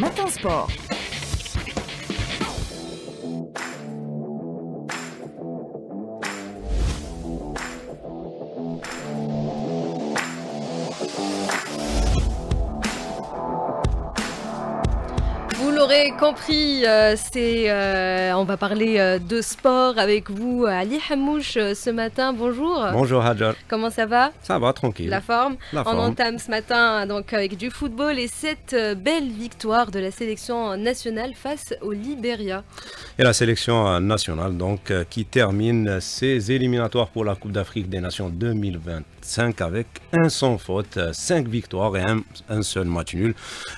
Matin Sport. Vous l'aurez compris, euh, c'est, euh, on va parler euh, de sport avec vous, Ali Hamouche, ce matin. Bonjour. Bonjour Hadjar. Comment ça va Ça va, tranquille. La forme la forme. On entame ce matin donc, avec du football et cette belle victoire de la sélection nationale face au Libéria. Et la sélection nationale donc, qui termine ses éliminatoires pour la Coupe d'Afrique des Nations 2025 avec un sans faute, cinq victoires et un seul match nul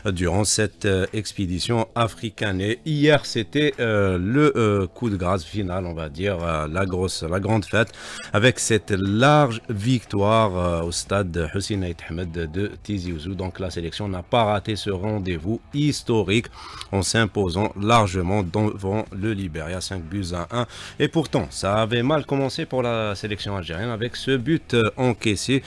durant cette expédition africaine. Et hier, c'était euh, le euh, coup de grâce final, on va dire, euh, la grosse, la grande fête, avec cette large victoire au stade Hussein Ait Ahmed de Tizi Ouzou. Donc la sélection n'a pas raté ce rendez-vous historique en s'imposant largement devant le Liberia, 5 buts à 1. Et pourtant, ça avait mal commencé pour la sélection algérienne avec ce but encaissé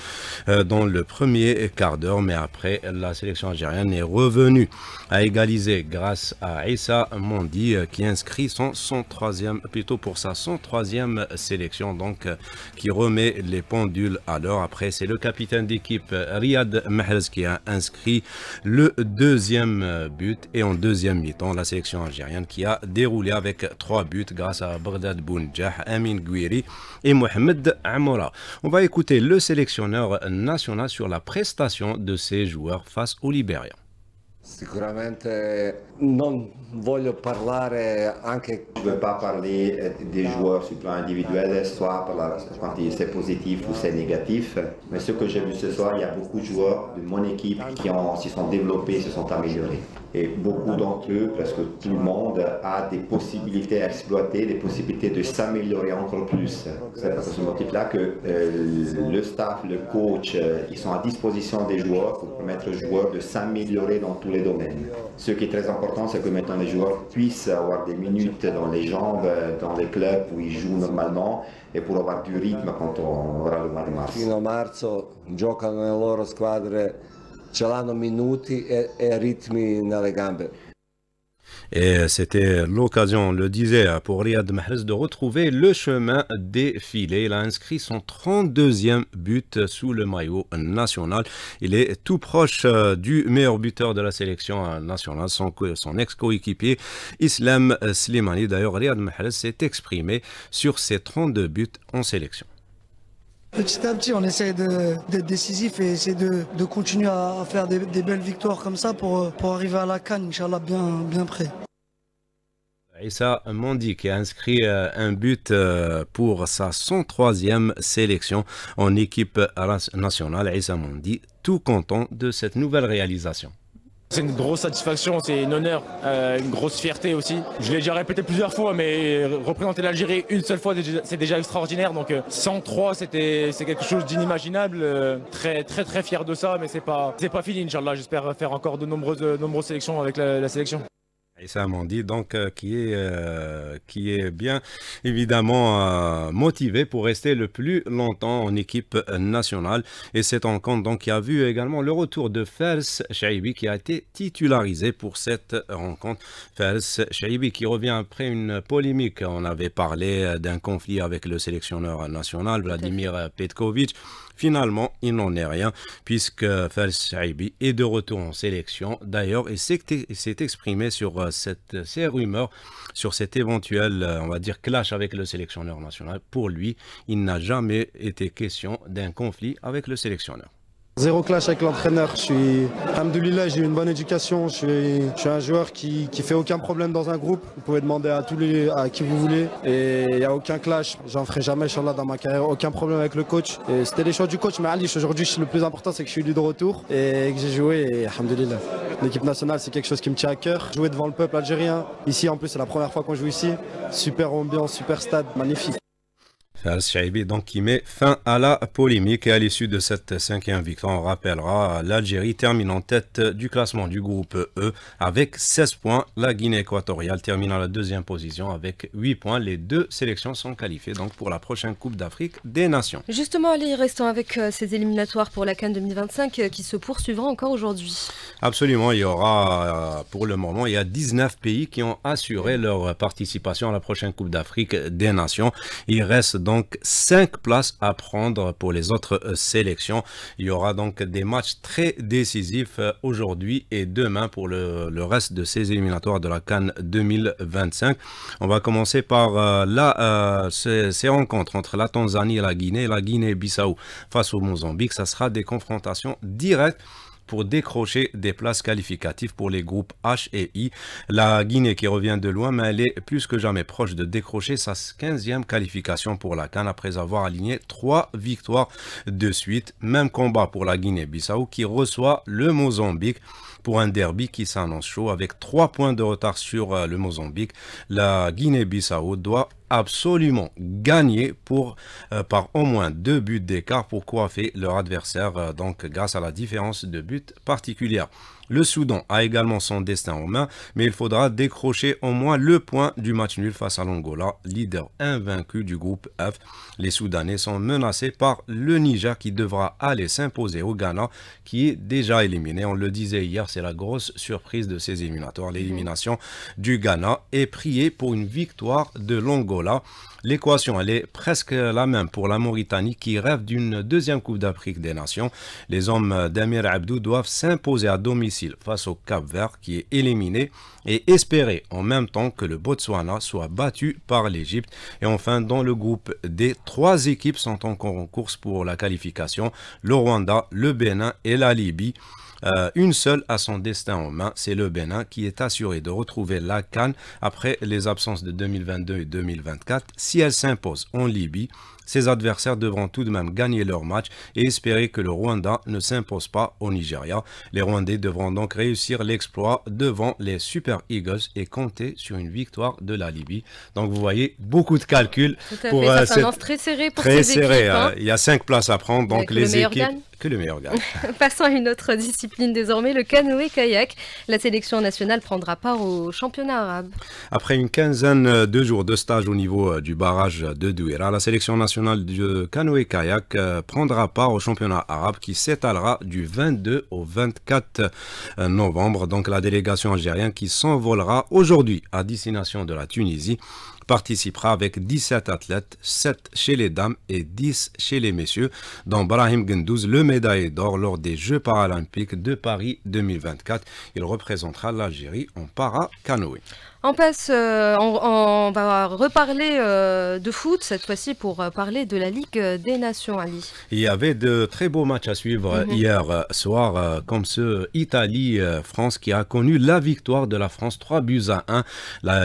dans le premier quart d'heure, mais après, la sélection algérienne est revenue à égaliser grâce à Issa Mondi euh, qui inscrit son 103e, euh, plutôt pour sa 103e sélection, donc euh, qui remet les pendules à l'heure. Après, c'est le capitaine d'équipe Riyad Mahrez qui a inscrit le deuxième but et en deuxième mi-temps, la sélection algérienne qui a déroulé avec trois buts grâce à Bredad Bounjah, Amin Guiri et Mohamed Amoura. On va écouter le sélectionneur national sur la prestation de ses joueurs face au Libéria. Sicuramente non voglio parlare anche... Non voglio parlare dei parler des joueurs sur le plan individuel, soit par la, quand c'est positif ou c'est négatif, ce che ho visto ce soir, il y a beaucoup di joueurs de mon équipe qui s'y sont développés, si sono améliorés. et beaucoup d'entre eux, presque tout le monde, a des possibilités à exploiter, des possibilités de s'améliorer encore plus. C'est pour ce motif-là que euh, le staff, le coach, euh, ils sont à disposition des joueurs pour permettre aux joueurs de s'améliorer dans tous les domaines. Ce qui est très important, c'est que maintenant les joueurs puissent avoir des minutes dans les jambes, euh, dans les clubs où ils jouent normalement, et pour avoir du rythme quand on aura le mois de mars. Fino marzo giocano nelle loro squadre E, e Et c'était l'occasion, le disait, pour Riyad Mahrez de retrouver le chemin des filets. Il a inscrit son 32e but sous le maillot national. Il est tout proche euh, du meilleur buteur de la sélection euh, nationale, son, ex-coéquipier Islam Slimani. D'ailleurs, Riyad Mahrez s'est exprimé sur ses 32 buts en sélection. Petit à petit, on essaie d'être décisif et essayer de, continuer à, faire des, belles victoires comme ça pour, euh, pour arriver à la canne, Inch'Allah, bien, bien prêt. Issa Mondi qui a inscrit euh, un but euh, pour sa 103e sélection en équipe nationale. Issa Mondi, tout content de cette nouvelle réalisation. C'est une grosse satisfaction, c'est un honneur, euh, une grosse fierté aussi. Je l'ai déjà répété plusieurs fois, mais représenter l'Algérie une seule fois, c'est déjà extraordinaire. Donc 103, euh, c'était c'est quelque chose d'inimaginable. Euh, très très très fier de ça, mais c'est pas c'est pas fini, Inch'Allah. J'espère faire encore de nombreuses nombreuses sélections avec la sélection. Et dit donc, euh, qui, est, euh, qui est bien évidemment euh, motivé pour rester le plus longtemps en équipe nationale. Et cette rencontre donc, qui a vu également le retour de Fels Shaibi qui a été titularisé pour cette rencontre. Fels Shaibi qui revient après une polémique. On avait parlé d'un conflit avec le sélectionneur national Vladimir Petkovic. Finalement, il n'en est rien puisque Fels Saibi est de retour en sélection. D'ailleurs, il s'est exprimé sur euh, cette, euh, ces rumeurs, sur cet éventuel, euh, on va dire, clash avec le sélectionneur national. Pour lui, il n'a jamais été question d'un conflit avec le sélectionneur. Zéro clash avec l'entraîneur. Je suis, Alhamdoulilah, j'ai eu une bonne éducation. Je suis, je suis un joueur qui, qui fait aucun problème dans un groupe. Vous pouvez demander à tous les, à qui vous voulez. Et il n'y a aucun clash. J'en ferai jamais, Inch'Allah, dans ma carrière. Aucun problème avec le coach. c'était les choix du coach. Mais Ali, aujourd'hui, le plus important, c'est que je suis lui de retour et que j'ai joué. Et L'équipe nationale, c'est quelque chose qui me tient à cœur. Jouer devant le peuple algérien. Ici, en plus, c'est la première fois qu'on joue ici. Super ambiance, super stade, magnifique. Al-Shaibi donc qui met fin à la polémique et à l'issue de cette cinquième victoire, on rappellera l'Algérie termine en tête du classement du groupe E avec 16 points. La Guinée équatoriale termine à la deuxième position avec 8 points. Les deux sélections sont qualifiées donc pour la prochaine Coupe d'Afrique des Nations. Justement, allez restons avec euh, ces éliminatoires pour la Cannes 2025 euh, qui se poursuivra encore aujourd'hui. Absolument, il y aura euh, pour le moment, il y a 19 pays qui ont assuré leur participation à la prochaine Coupe d'Afrique des Nations. Il reste donc 5 places à prendre pour les autres euh, sélections. Il y aura donc des matchs très décisifs euh, aujourd'hui et demain pour le, reste de ces éliminatoires de la Cannes 2025. On va commencer par euh, la, ces, rencontres entre la Tanzanie et la Guinée, la Guinée-Bissau face au Mozambique. Ça sera des confrontations directes pour décrocher des places qualificatives pour les groupes H et I. La Guinée qui revient de loin, mais elle est plus que jamais proche de décrocher sa 15e qualification pour la Cannes après avoir aligné trois victoires de suite. Même combat pour la Guinée-Bissau qui reçoit le Mozambique pour un derby qui s'annonce chaud avec trois points de retard sur euh, le Mozambique. La Guinée-Bissau doit absolument gagné pour, euh, par au moins deux buts d'écart pour coiffer leur adversaire, euh, donc grâce à la différence de but particulière. Le Soudan a également son destin en main, mais il faudra décrocher au moins le point du match nul face à l'Angola, leader invaincu du groupe F. Les Soudanais sont menacés par le Niger qui devra aller s'imposer au Ghana, qui est déjà éliminé. On le disait hier, c'est la grosse surprise de ces éliminatoires, l'élimination du Ghana, est priée pour une victoire de l'Angola. L'équation, est presque la même pour la Mauritanie qui rêve d'une deuxième Coupe d'Afrique des Nations. Les hommes d'Amir Abdou doivent s'imposer à domicile face au Cap Vert qui est éliminé et espérer en même temps que le Botswana soit battu par l'Égypte. Et enfin, dans le groupe D, trois équipes sont encore en course pour la qualification, le Rwanda, le Bénin et la Libye. Euh, une seule a son destin en main, c'est le Bénin qui est assuré de retrouver la Cannes après les absences de 2022 et 2024. Si elle s'impose en Libye, ses adversaires devront tout de même gagner leur match et espérer que le Rwanda ne s'impose pas au Nigeria. Les Rwandais devront donc réussir l'exploit devant les Super Eagles et compter sur une victoire de la Libye. Donc vous voyez, beaucoup de calculs. Euh, pour, très serré hein. Hein. il y a cinq places à prendre, donc les équipes que le meilleur gars. Passons à une autre discipline désormais, le canoë-kayak. La sélection nationale prendra part au championnat arabe. Après une quinzaine de jours de stage au niveau euh, du barrage de Douira, la sélection nationale du canoë-kayak euh, prendra part au championnat arabe qui s'étalera du 22 au 24 euh, novembre. Donc la délégation algérienne qui s'envolera aujourd'hui à destination de la Tunisie participera avec 17 athlètes, 7 chez les dames et 10 chez les messieurs, dont Brahim Gendouz, le médaillé d'or lors des Jeux paralympiques de Paris 2024. Il représentera l'Algérie en para-canoë. On passe, euh, on, va reparler euh, de foot cette fois-ci pour euh, parler de la Ligue des Nations, Ali. Il y avait de très beaux matchs à suivre mhm. hier soir, comme ce Italie-France qui a connu la victoire de la France 3 buts à 1.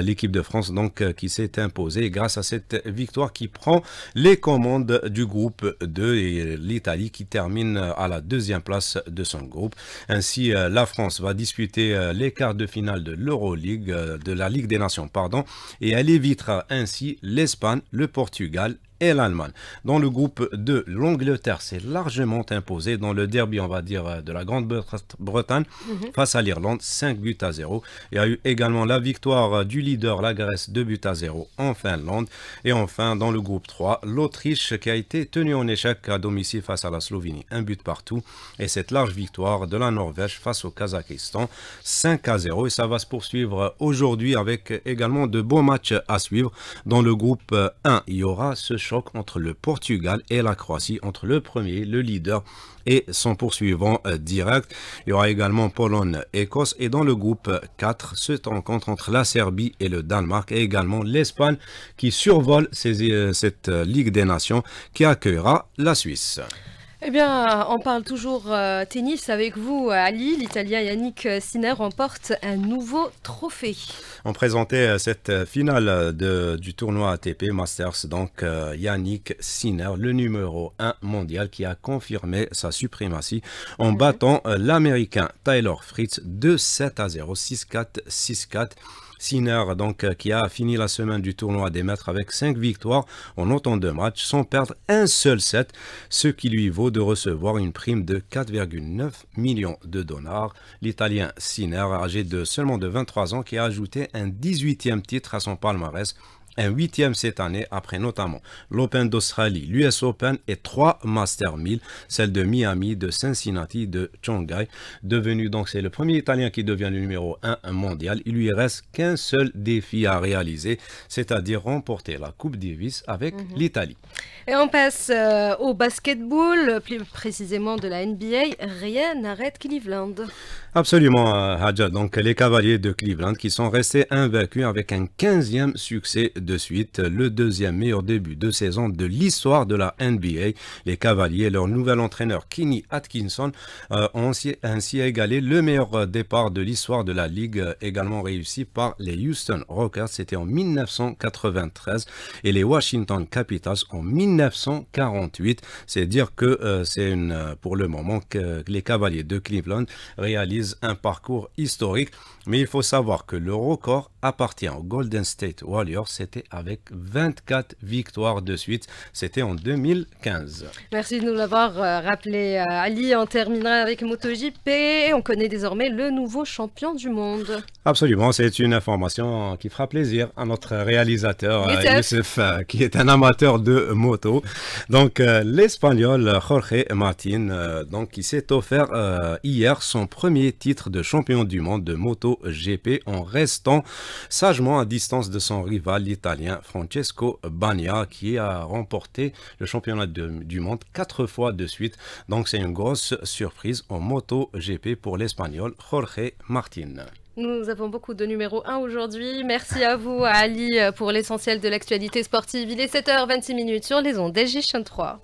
L'équipe de France donc qui s'est imposée grâce à cette victoire qui prend les commandes du groupe 2 et l'Italie qui termine à la deuxième place de son groupe. Ainsi, la France va disputer les quarts de finale de l'Euroleague de la Ligue des Nations, pardon, et elle évitera ainsi l'Espagne, le Portugal et l'Allemagne. Dans le groupe 2, l'Angleterre s'est largement imposée dans le derby, on va dire, euh, de la Grande-Bretagne mhm. face à l'Irlande, 5 buts à 0. Il y a eu également la victoire euh, du leader, la Grèce, 2 buts à 0 en Finlande. Et enfin, dans le groupe 3, l'Autriche qui a été tenue en échec à domicile face à la Slovénie, un but partout. Et cette large victoire de la Norvège face au Kazakhstan, 5 à 0. Et ça va se poursuivre aujourd'hui avec également de beaux matchs à suivre. Dans le groupe 1, euh, il y aura ce choc entre le Portugal et la Croatie, entre le premier, le leader, et son poursuivant euh, direct. Il y aura également Pologne-Écosse et dans le groupe 4, cette rencontre entre la Serbie et le Danemark et également l'Espagne qui survole euh, cette euh, Ligue des Nations qui accueillera la Suisse. Eh bien, on parle toujours euh, tennis avec vous, euh, Ali. L'Italien Yannick euh, Sinner remporte un nouveau trophée. On présentait cette finale du tournoi ATP Masters. Donc, Yannick Sinner, le numéro 1 mondial, qui a confirmé sa suprématie en mhm. battant l'Américain Taylor Fritz de 7 à 0, 6-4, 6-4. Sinner, donc, euh, qui a fini la semaine du tournoi des maîtres avec 5 victoires en autant de matchs sans perdre un seul set, ce qui lui vaut de recevoir une prime de 4,9 millions de dollars. L'Italien Sinner, âgé de seulement de 23 ans, qui a ajouté un 18e titre à son palmarès un huitième cette année après notamment l'Open d'Australie, l'US Open et trois Master 1000, celle de Miami, de Cincinnati, de Shanghai. Devenu donc, c'est le premier Italien qui devient le numéro un mondial. Il lui reste qu'un seul défi à réaliser, c'est-à-dire remporter la Coupe Davis avec mhm. l'Italie. Et on passe euh, au basketball, plus précisément de la NBA. Rien n'arrête Cleveland. Absolument, euh, Hadja. Donc, les Cavaliers de Cleveland qui sont restés invaincus avec un 15e succès de suite, le deuxième meilleur début de saison de l'histoire de la NBA. Les Cavaliers, leur nouvel entraîneur Kenny Atkinson, euh, ont ainsi égalé le meilleur euh, départ de l'histoire de la Ligue, également réussi par les Houston Rockets. C'était en 1993 et les Washington Capitals en 1948. C'est dire que c'est pour le moment que les Cavaliers de Cleveland réalisent un parcours historique. Mais il faut savoir que le record appartient au Golden State Warriors. C'était avec 24 victoires de suite. C'était en 2015. Merci de nous l'avoir euh, rappelé, euh, Ali. En terminera avec MotoGP. On connaît désormais le nouveau champion du monde. Absolument, c'est une information qui fera plaisir à notre réalisateur euh, Youssef, euh, qui est un amateur de moto. Donc euh, l'Espagnol Jorge Martin, donc qui s'est offert hier son premier titre de champion du monde de moto GP en restant sagement à distance de son rival l'Italien Francesco Bagna, qui a remporté le championnat du monde quatre fois de suite. Donc c'est une grosse surprise en moto GP pour l'Espagnol Jorge Martin. Nous avons beaucoup de numéro 1 aujourd'hui. Merci à vous, à Ali, pour l'essentiel de l'actualité sportive. Il est 7h26 sur les ondes d'Egition 3.